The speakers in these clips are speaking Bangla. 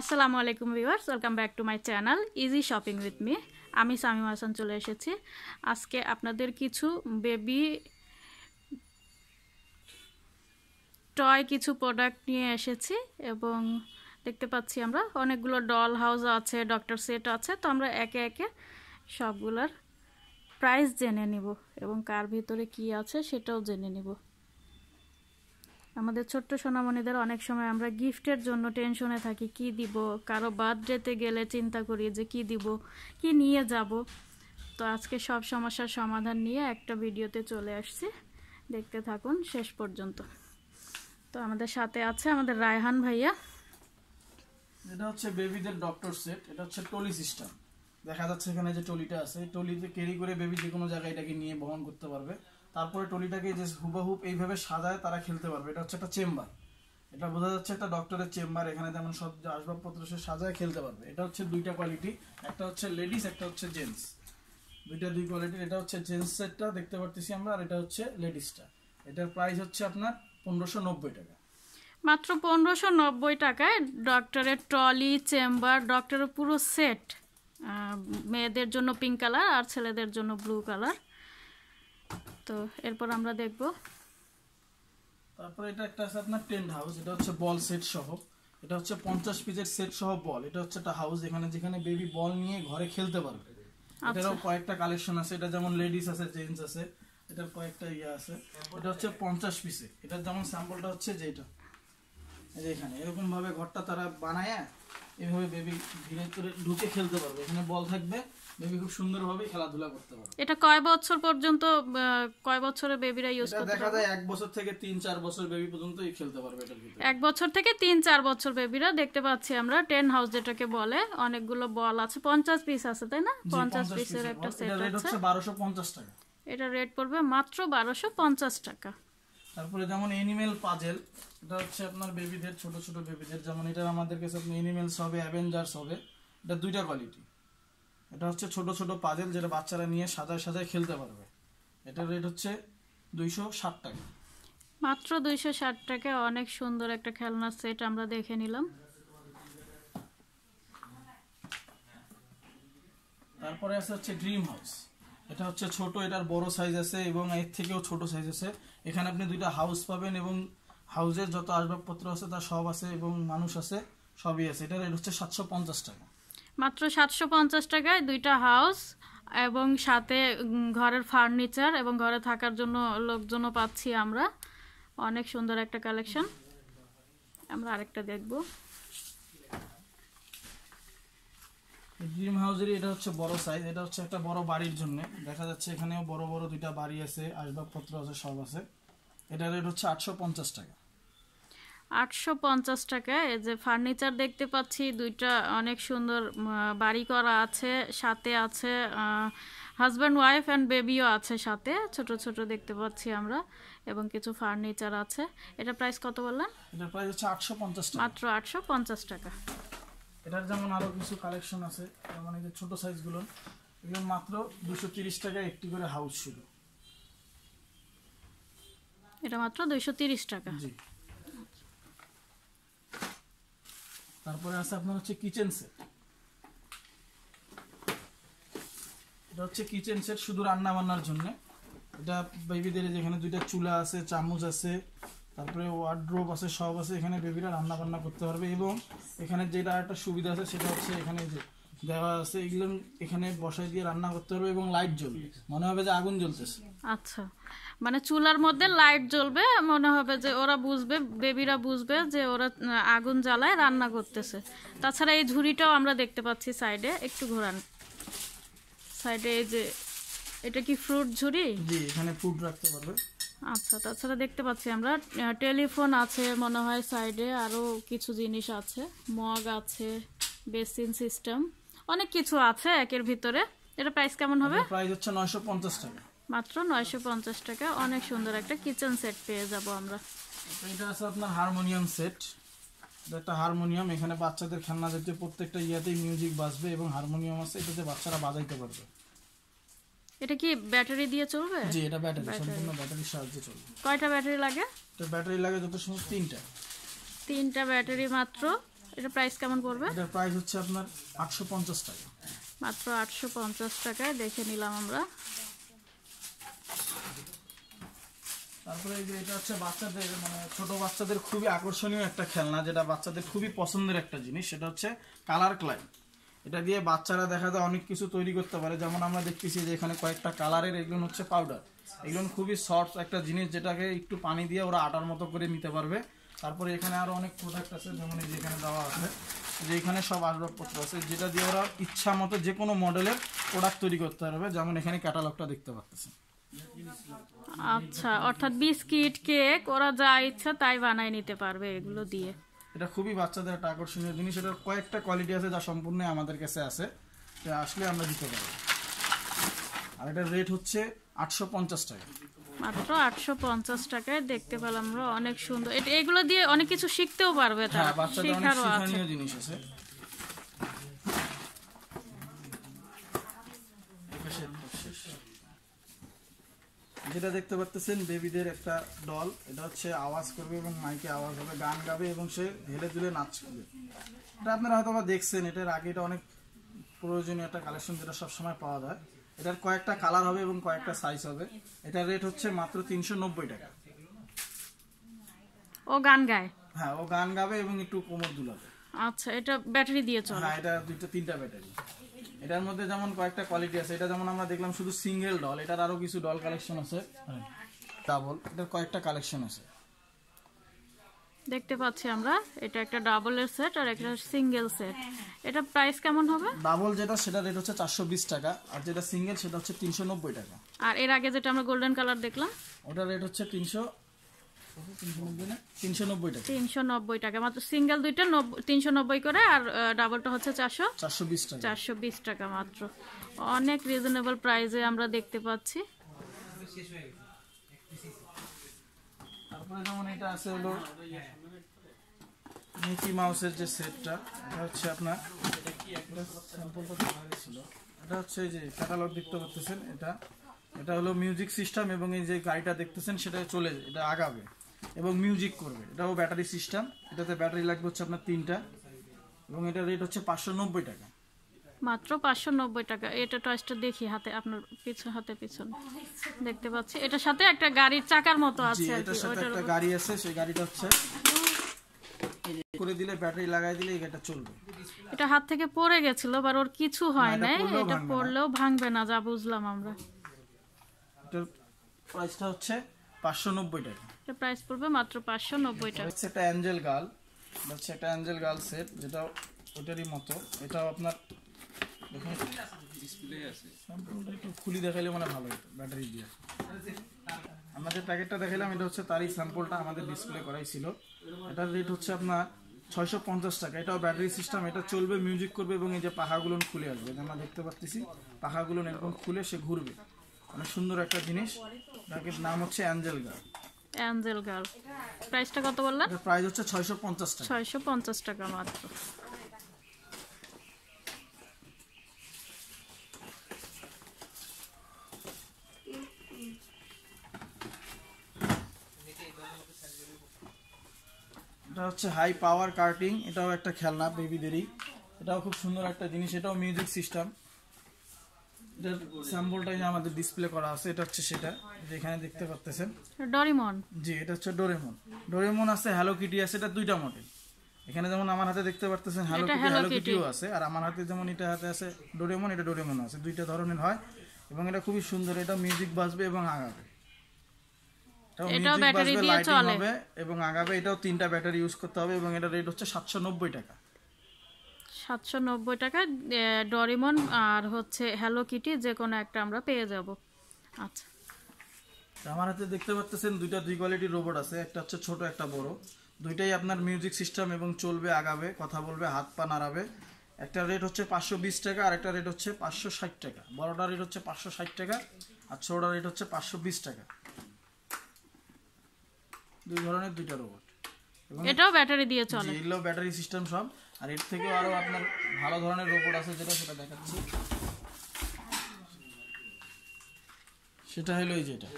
আসসালামু আলাইকুম viewers welcome back to my channel easy shopping with me আমি সামিম হাসান চলে এসেছি আজকে আপনাদের কিছু বেবি টয় কিছু প্রোডাক্ট নিয়ে এসেছি এবং দেখতে পাচ্ছি আমরা অনেকগুলো ডল হাউস আছে ডক্টর সেট আছে তো আমরা একে একে সবগুলোর প্রাইস জেনে নিব এবং কার ভিতরে কি আছে সেটাও জেনে নিব আমাদের ছোট্ট সোনামণিদের অনেক সময় আমরা গিফটের জন্য টেনশনে থাকি কি দিব কারো বার্থডেতে গেলে চিন্তা করি যে কি দিব কি নিয়ে যাব তো আজকে সব সমস্যার সমাধান নিয়ে একটা ভিডিওতে চলে আসছি দেখতে থাকুন শেষ পর্যন্ত তো আমাদের সাথে আছে আমাদের রায়হান ভাইয়া এটা হচ্ছে বেবিদের ডক্টর সেট এটা হচ্ছে টলি সিস্টেম দেখা যাচ্ছে এখানে যে টলিটা আছে টলিতে ক্যারি করে বেবি যে কোনো জায়গায় এটাকে নিয়ে বহন করতে পারবে তারপরে টলিটাকে যে হুবাহুব এইভাবে সাজায় তারা খেলতে পারবে এটা হচ্ছে একটা চেম্বার এটা বোঝা যাচ্ছে একটা ডক্টরের চেম্বার এখানে যেমন সব আসবাবপত্র সে সাজায় খেলতে পারবে এটা হচ্ছে দুইটা কোয়ালিটি একটা হচ্ছে লেডিস একটা হচ্ছে জেন্টস দুইটা দুই কোয়ালিটি এটা হচ্ছে জেন্টস সেটটা দেখতে পারতেছি আমরা আর এটা হচ্ছে লেডিসটা এটার প্রাইস হচ্ছে আপনার পনেরোশো নব্বই টাকা মাত্র পনেরোশো নব্বই টাকায় ডক্টরের ট্রলি চেম্বার ডক্টরের পুরো সেট মেয়েদের জন্য পিঙ্ক কালার আর ছেলেদের জন্য ব্লু কালার তো এরপর আমরা দেখব তারপর এটা একটা আছে আপনার টেন্ট হাউস এটা হচ্ছে বল সেট সহ এটা হচ্ছে 50 পিসের সেট সহ বল এটা হচ্ছে একটা হাউস এখানে যেখানে বেবি বল নিয়ে ঘরে খেলতে পারবে আচ্ছা। এটারও কয়েকটা কালেকশন আছে এটা যেমন লেডিস আছে জেন্টস আছে এটার কয়েকটা ইয়া আছে এটা হচ্ছে 50 পিসে এটা যেমন স্যাম্পলটা হচ্ছে যে এটা এই যে এখানে এরকম ভাবে ঘরটা তারা বানায় এইভাবে বেবি ধীরে ধীরে ঢুকে খেলতে পারবে এখানে বল থাকবে বেবি খুব সুন্দরভাবে খেলাধুলা করতে এটা কয় বছর পর্যন্ত কয় বেবিরা ইউজ করতে দেখা যায় বছর থেকে 3 4 বছর বেবি পর্যন্ত খেলতে পারবে বছর থেকে 3 4 বছর বেবিরা দেখতে পাচ্ছি আমরা হাউস যেটাকে বলে অনেকগুলো বল আছে 50 পিস আছে তাই না 50 পিসের একটা সেট আছে এটা হচ্ছে 1250 টাকা এটা রেট পড়বে মাত্র 1250 টাকা তারপরে যেমন এনিমেল পাজেল এটা হচ্ছে আপনার বেবিদের ছোট ছোট বেবিদের যেমন এটা আমাদের কাছে আপনি এনিমেলস হবে অ্যাভেঞ্জার্স হবে এটা দুইটা কোয়ালিটি এটা হচ্ছে ছোট ছোট পাজেল যেটা বাচ্চারা নিয়ে সাজায় সাজায় খেলতে পারবে এটার রেট হচ্ছে দুইশো ষাট টাকা মাত্র দুইশো ষাট টাকা অনেক সুন্দর একটা খেলনা সেট আমরা দেখে নিলাম তারপরে আছে হচ্ছে ড্রিম হাউস এটা হচ্ছে ছোট এটার বড় সাইজ আছে এবং এর থেকেও ছোট সাইজ আছে এখানে আপনি দুইটা হাউস পাবেন এবং হাউজের যত আসবাবপত্র আছে তা সব আছে এবং মানুষ আছে সবই আছে এটার রেট হচ্ছে সাতশো পঞ্চাশ টাকা মাত্র সাতশো পঞ্চাশ টাকায় দুইটা হাউস এবং সাথে ঘরের ফার্নিচার এবং ঘরে থাকার জন্য লোকজনও পাচ্ছি আমরা অনেক সুন্দর একটা কালেকশন আমরা আরেকটা দেখব ড্রিম হাউসের এটা হচ্ছে বড় সাইজ এটা হচ্ছে একটা বড় বাড়ির জন্য দেখা যাচ্ছে এখানেও বড় বড় দুইটা বাড়ি আছে আসবাবপত্র আছে সব আছে এটা রেট হচ্ছে আটশো পঞ্চাশ টাকা আটশো পঞ্চাশ টাকা এই যে ফার্নিচার দেখতে পাচ্ছি দুইটা অনেক সুন্দর বাড়ি করা আছে সাথে আছে হাজব্যান্ড ওয়াইফ অ্যান্ড বেবিও আছে সাথে ছোট ছোট দেখতে পাচ্ছি আমরা এবং কিছু ফার্নিচার আছে এটা প্রাইস কত বললেন এটা প্রাইস হচ্ছে 850 টাকা মাত্র আটশো পঞ্চাশ টাকা এটার যেমন আরও কিছু কালেকশন আছে যেমন এই যে ছোটো সাইজগুলো এগুলো মাত্র দুশো তিরিশ টাকায় একটি করে হাউস ছিল এটা মাত্র তিরিশ টাকা জি তারপরে আছে আপনার হচ্ছে কিচেন সেট এটা হচ্ছে কিচেন সেট শুধু রান্না বান্নার জন্য এটা বেবিদের যেখানে দুইটা চুলা আছে চামচ আছে তারপরে ওয়ার্ড্রোপ আছে সব আছে এখানে বেবিরা রান্না বান্না করতে পারবে এবং এখানে যেটা একটা সুবিধা আছে সেটা হচ্ছে এখানে যে দেওয়া আছে এগুলো এখানে বসাই দিয়ে রান্না করতে হবে এবং লাইট জ্বলবে মনে হবে যে আগুন জ্বলতেছে আচ্ছা মানে চুলার মধ্যে লাইট জ্বলবে মনে হবে যে ওরা বুঝবে বেবিরা বুঝবে যে ওরা আগুন জ্বালায় রান্না করতেছে তাছাড়া এই ঝুড়িটাও আমরা দেখতে পাচ্ছি সাইডে একটু ঘোরান সাইডে এই যে এটা কি ফ্রুট ঝুড়ি জি এখানে ফ্রুট রাখতে পারবে আচ্ছা তাছাড়া দেখতে পাচ্ছি আমরা টেলিফোন আছে মনে হয় সাইডে আরও কিছু জিনিস আছে মগ আছে বেসিন সিস্টেম অনেক কিছু আছে একের ভিতরে এটা প্রাইস কেমন হবে প্রাইস হচ্ছে 950 টাকা মাত্র 950 টাকা অনেক সুন্দর একটা কিচেন সেট পেয়ে যাব আমরা এটা আছে আপনার হারমোনিয়াম সেট একটা হারমোনিয়াম এখানে বাচ্চাদের খেলনা দিতে প্রত্যেকটা ইয়াতে মিউজিক বাজবে এবং হারমোনিয়াম আছে এটাতে বাচ্চারা বাজাইতে পারবে এটা কি ব্যাটারি দিয়ে চলবে জি এটা ব্যাটারি সম্পূর্ণ ব্যাটারির সাহায্যে চলবে কয়টা ব্যাটারি লাগে তো ব্যাটারি লাগে যত সময় তিনটা তিনটা ব্যাটারি মাত্র এটা প্রাইস কেমন পড়বে এটা প্রাইস হচ্ছে আপনার 850 টাকা মাত্র 850 টাকায় দেখে নিলাম আমরা তারপরে এই যে এটা হচ্ছে বাচ্চাদের মানে ছোট বাচ্চাদের খুবই আকর্ষণীয় একটা খেলনা যেটা বাচ্চাদের খুবই পছন্দের একটা জিনিস সেটা হচ্ছে কালার ক্লাই এটা দিয়ে বাচ্চারা দেখা যায় অনেক কিছু তৈরি করতে পারে যেমন আমরা দেখতেছি যে এখানে কয়েকটা কালারের এগুলো হচ্ছে পাউডার এগুলো খুবই সফট একটা জিনিস যেটাকে একটু পানি দিয়ে ওরা আটার মতো করে নিতে পারবে তারপরে এখানে আরও অনেক প্রোডাক্ট আছে যেমন এই যেখানে দেওয়া আছে যে এখানে সব আসবাবপত্র আছে যেটা দিয়ে ওরা ইচ্ছা মতো যে কোনো মডেলের প্রোডাক্ট তৈরি করতে পারবে যেমন এখানে ক্যাটালগটা দেখতে পাচ্ছেন আচ্ছা অর্থাৎ বিস্কিট কেক ওরা যা ইচ্ছা তাই বানায় নিতে পারবে এগুলো দিয়ে এটা খুবই বাচ্চাদের একটা আকর্ষণীয় জিনিস এটার কয়েকটা কোয়ালিটি আছে যা সম্পূর্ণ আমাদের কাছে আছে আসলে আমরা দিতে পারবো আর এটা রেট হচ্ছে 850 টাকা মাত্র 850 টাকায় দেখতে পেলাম আমরা অনেক সুন্দর এটা এগুলো দিয়ে অনেক কিছু শিখতেও পারবে তারা হ্যাঁ বাচ্চাদের অনেক শিক্ষণীয় জিনিস আছে যেটা দেখতে পাচ্ছেন বেবিদের একটা ডল এটা হচ্ছে আওয়াজ করবে এবং মাইকে আওয়াজ হবে গান গাবে এবং সে ঢেলে দুলে নাচ করবে এটা আপনারা হয়তো দেখছেন এটার আগে এটা অনেক প্রয়োজনীয় একটা কালেকশন যেটা সবসময় পাওয়া যায় এটার কয়েকটা কালার হবে এবং কয়েকটা সাইজ হবে এটার রেট হচ্ছে মাত্র তিনশো টাকা ও গান গায় হ্যাঁ ও গান গাবে এবং একটু কোমর দুলাবে আচ্ছা এটা ব্যাটারি দিয়ে চলে হ্যাঁ এটা দুটো তিনটা ব্যাটারি এটার মধ্যে যেমন কয়েকটা কোয়ালিটি আছে এটা যেমন আমরা দেখলাম শুধু সিঙ্গেল ডল এটার আরও কিছু ডল কালেকশন আছে ডাবল হ্যাঁ, এটার কয়েকটা কালেকশন আছে দেখতে পাচ্ছি আমরা এটা একটা ডাবল এর সেট আর একটা সিঙ্গেল সেট এটা প্রাইস কেমন হবে ডাবল যেটা সেটা রেট হচ্ছে 420 টাকা আর যেটা সিঙ্গেল সেটা হচ্ছে 390 টাকা আর এর আগে যেটা আমরা গোল্ডেন কালার দেখলাম ওটা রেট হচ্ছে 300 390 টাকা মাত্র সিঙ্গেল দুইটা 390 করে আর ডাবলটা হচ্ছে 400 420 টাকা 420 টাকা মাত্র অনেক রিজনেবল প্রাইসে আমরা দেখতে পাচ্ছি শেষ হয়ে যেমন এটা আছে হলো মিকি মাউসের যে সেটটা এটা হচ্ছে আপনার এটা হচ্ছে যে দেখতে এটা এটা হলো মিউজিক সিস্টেম এবং এই যে গাড়িটা দেখতেছেন সেটা চলে এটা আগাবে এবং মিউজিক করবে এটাও ব্যাটারি সিস্টেম এটাতে ব্যাটারি লাগবে হচ্ছে আপনার তিনটা এবং এটা রেট হচ্ছে পাঁচশো টাকা মাত্র পাঁচশো নব্বই টাকা এটা টয়েসটা দেখি হাতে আপনার পিছন হাতে পিছন দেখতে পাচ্ছি এটার সাথে একটা গাড়ির চাকার মতো আছে গাড়ি আছে সেই গাড়িটা হচ্ছে এটা হাত থেকে ওর কিছু হয় এটা ভাঙবে না যা বুঝলাম আমরা প্রাইসটা হচ্ছে টাকা প্রাইস পড়বে মাত্র অ্যাঞ্জেল অ্যাঞ্জেল মতো এটাও আপনার খুলি মানে ভালো ব্যাটারি আমাদের প্যাকেটটা এটা হচ্ছে তারই স্যাম্পলটা আমাদের ডিসপ্লে করাই এটার রেট হচ্ছে আপনার ছয়শো পঞ্চাশ টাকা এটাও ব্যাটারি সিস্টেম এটা চলবে মিউজিক করবে এবং এই যে পাহাগুলো খুলে আসবে আমরা দেখতে পাচ্ছি পাহাগুলো এরকম খুলে সে ঘুরবে অনেক সুন্দর একটা জিনিস প্যাকেট নাম হচ্ছে অ্যাঞ্জেল গার্ড প্রাইসটা কত বললেন প্রাইস হচ্ছে ছয়শো টাকা ছয়শো পঞ্চাশ টাকা মাত্র এটা হচ্ছে হাই পাওয়ার কার্টিং এটাও একটা খেলনা বেবিদেরই এটাও খুব সুন্দর একটা জিনিস এটাও মিউজিক সিস্টেম যে আমাদের ডিসপ্লে করা আছে এটা হচ্ছে সেটা দেখতে জি এটা হচ্ছে ডোরেমন আছে আছে এটা দুইটা মডেল এখানে যেমন আমার হাতে দেখতে আছে আর আমার হাতে যেমন এটা হাতে আছে এটা ডোরেমন আছে দুইটা ধরনের হয় এবং এটা খুবই সুন্দর এটা মিউজিক বাজবে এবং আগাবে এটাও ব্যাটারি দিয়ে চলে এবং আগাবে এটাও তিনটা ব্যাটারি ইউজ করতে হবে এবং এটা রেট হচ্ছে 790 টাকা 790 টাকা ডরিমন আর হচ্ছে হ্যালো কিটি যে কোনো একটা আমরা পেয়ে যাব আচ্ছা আমার হাতে দেখতে পাচ্ছেন দুইটা দুই কোয়ালিটি রোবট আছে একটা হচ্ছে ছোট একটা বড় দুইটাই আপনার মিউজিক সিস্টেম এবং চলবে আগাবে কথা বলবে হাত পা নাড়াবে একটা রেট হচ্ছে পাঁচশো বিশ টাকা আর একটা রেট হচ্ছে পাঁচশো ষাট টাকা বড়টা রেট হচ্ছে পাঁচশো ষাট টাকা আর ছোটটা রেট হচ্ছে পাঁচশো বিশ টাকা দুই ধরনের দুইটা রোবট এটাও ব্যাটারি দিয়ে চলে এগুলো ব্যাটারি সিস্টেম সব আর এর থেকে আরো আপনার ভালো ধরনের রোবট আছে যেটা সেটা দেখাচ্ছি সেটা হলো এই যেটা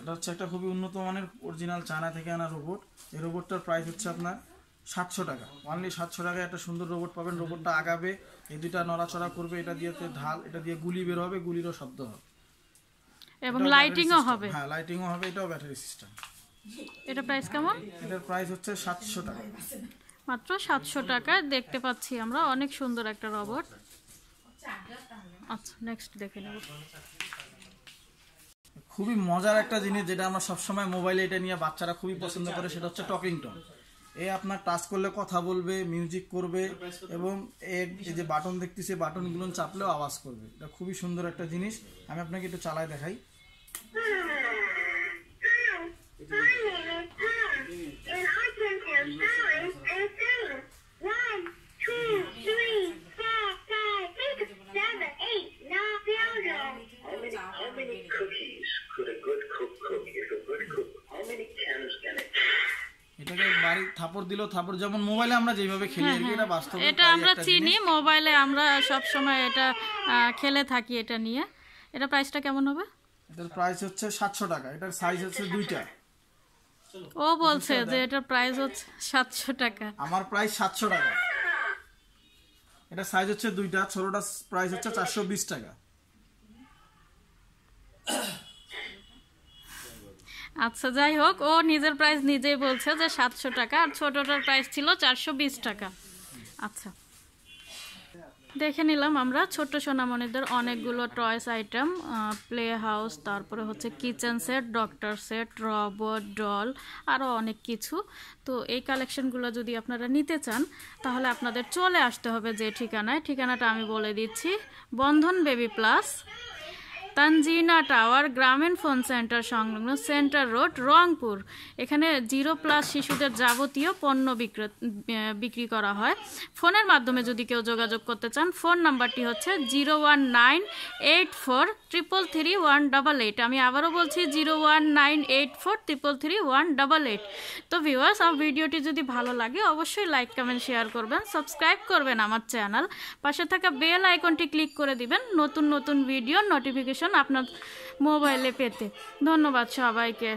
এটা হচ্ছে একটা খুবই উন্নত মানের অরিজিনাল চায়না থেকে আনা রোবট এই রোবটটার প্রাইস হচ্ছে আপনার সাতশো টাকা অনলি সাতশো টাকায় একটা সুন্দর রোবট পাবেন রোবটটা আগাবে এই দুইটা নড়াচড়া করবে এটা দিয়ে ঢাল এটা দিয়ে গুলি বের হবে গুলিরও শব্দ হবে এবং লাইটিংও হবে হ্যাঁ লাইটিংও হবে এটাও ব্যাটারি সিস্টেম এটা প্রাইস কেমন এটার প্রাইস হচ্ছে সাতশো টাকা মাত্র সাতশো টাকা দেখতে পাচ্ছি আমরা অনেক সুন্দর একটা রবট আচ্ছা নেক্সট দেখে নেব খুবই মজার একটা জিনিস যেটা আমরা সবসময় মোবাইলে এটা নিয়ে বাচ্চারা খুবই পছন্দ করে সেটা হচ্ছে টকিং টকিংটন এ আপনার টাচ করলে কথা বলবে মিউজিক করবে এবং এর যে বাটন দেখতেছে বাটনগুলো চাপলেও আওয়াজ করবে এটা খুবই সুন্দর একটা জিনিস আমি আপনাকে একটু চালায় দেখাই এটাকে বাড়ি থাপড় দিল থাপড় যেমন মোবাইলে আমরা যেভাবে হ্যাঁ, খেলি আর কি হ্যাঁ। এটা এটা আমরা চিনি মোবাইলে আমরা সব এটা খেলে থাকি এটা নিয়ে এটা প্রাইসটা কেমন হবে এটার প্রাইস হচ্ছে 700 টাকা এটার সাইজ হচ্ছে দুইটা ও বলছে যে এটা প্রাইস হচ্ছে 700 টাকা আমার প্রাইস 700 টাকা এটা সাইজ হচ্ছে দুইটা ছোটটা প্রাইস হচ্ছে 420 টাকা আচ্ছা যাই হোক ও নিজের প্রাইস নিজেই বলছে যে 700 টাকা আর ছোটটার প্রাইস ছিল 420 টাকা আচ্ছা দেখে নিলাম আমরা ছোট্ট সোনামণিদের অনেকগুলো টয়েস আইটেম প্লে হাউস তারপরে হচ্ছে kitchen set doctor set robot doll আরও অনেক কিছু তো এই কালেকশনগুলো যদি আপনারা নিতে চান তাহলে আপনাদের চলে আসতে হবে যে ঠিকানায় ঠিকানাটা আমি বলে দিচ্ছি Bandhan baby plus Tanjina tower Grameen phone centre সংলগ্ন সেন্টার রোড রংপুর এখানে জিরো প্লাস শিশুদের যাবতীয় পণ্য বিক্রি করা হয় ফোনের মাধ্যমে যদি কেউ যোগাযোগ করতে চান ফোন নাম্বারটি হচ্ছে zero one nine eight four triple three one double eight আমি আবারও বলছি zero one nine eight four triple three one double eight তো ভিউয়ার্স আমার ভিডিওটি যদি ভালো লাগে অবশ্যই লাইক কমেন্ট শেয়ার করবেন সাবস্ক্রাইব করবেন আমার চ্যানেল পাশে থাকা বেল আইকনটি ক্লিক করে দিবেন নতুন নতুন ভিডিও নোটিফিকেশন আপনার মোবাইলে পেতে ধন্যবাদ সবাইকে